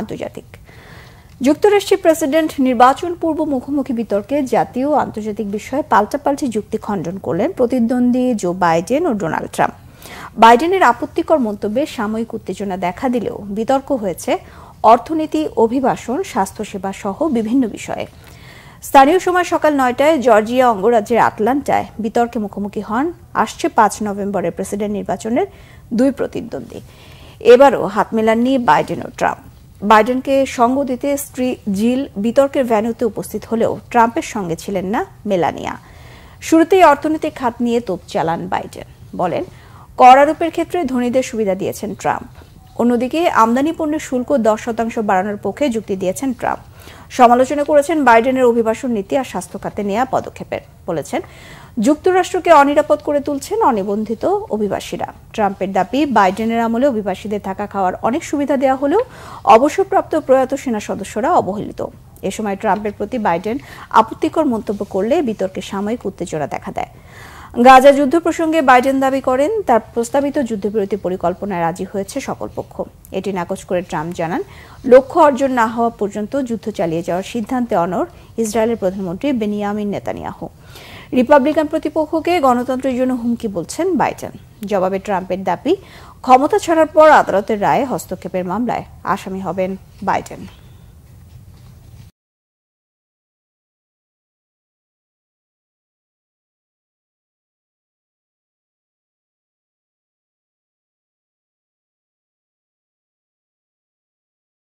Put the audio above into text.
আন্তর্জাতিক যুক্তরাষ্ট্রের প্রেসিডেন্ট নির্বাচন পূর্ব মুখোমুখি বিতর্কে জাতীয় আন্তর্জাতিক বিষয়ে পাল্টাপাল্টি যুক্তি খণ্ডন করলেন প্রতিদ্বন্দ্বী জো বাইডেন ও ডোনাল্ড ট্রাম্প বাইডেনের আপত্তিকর মন্তব্যে সাময়িক উত্তেজনা দেখা দিলেও বিতর্ক হয়েছে অর্থনীতি অভিবাসন স্বাস্থ্যসেবা সহ বিভিন্ন বিষয়ে স্থানীয় সময় সকাল নয়টায় জর্জিয়া অঙ্গরাজ্যের আটলান্টায় বিতর্কে মুখোমুখি হন আসছে পাঁচ নভেম্বরের প্রেসিডেন্ট নির্বাচনের দুই প্রতিদ্বন্দ্বী এবারও হাত মেলাননি বাইডেন ও ট্রাম্প বাইডেনকে সঙ্গ দিতে স্ত্রী জিল বিতর্কের ভ্যানুতে উপস্থিত হলেও ট্রাম্পের সঙ্গে ছিলেন না মেলানিয়া শুরুতেই অর্থনৈতিক খাত নিয়ে তোপ চালান বাইডেন বলেন কর আরোপের ক্ষেত্রে ধনীদের সুবিধা দিয়েছেন ট্রাম্প অন্যদিকে আমদানি পণ্যের শুল্ক দশ শতাংশ বাড়ানোর পক্ষে যুক্তি দিয়েছেন ট্রাম্প সমালোচনা করেছেন বাইডেনের অভিবাসন নীতি আর স্বাস্থ্য খাতে নেওয়া পদক্ষেপের বলেছেন যুক্তরাষ্ট্রকে অনিরাপদ করে তুলছেন অনিবন্ধিত অভিবাসীরা ট্রাম্পের দাবি বাইডেনের আমলে অভিবাসীদের থাকা খাওয়ার অনেক সুবিধা দেওয়া হলেও অবসরপ্রাপ্ত প্রয়াত সেনা সদস্যরা অবহেলিত এ সময় ট্রাম্পের প্রতি বাইডেন আপত্তিকর মন্তব্য করলে বিতর্কে সাময়িক উত্তেজনা দেখা দেয় গাজা যুদ্ধ প্রসঙ্গে বাইডেন দাবি করেন তার প্রস্তাবিত যুদ্ধবিরতি পরিকল্পনায় রাজি হয়েছে সকল পক্ষ এটি নাকচ করে ট্রাম্প জানান লক্ষ্য অর্জন না হওয়া পর্যন্ত যুদ্ধ চালিয়ে যাওয়ার সিদ্ধান্তে অনর ইসরায়েলের প্রধানমন্ত্রী বেনিয়ামিন নেতানিয়াহু রিপাবলিকান প্রতিপক্ষকে গণতন্ত্রের জন্য হুমকি বলছেন বাইডেন জবাবে ট্রাম্পের দাবি ক্ষমতা ছাড়ার পর আদালতের রায়ে হস্তক্ষেপের মামলায় আসামি হবেন বাইডেন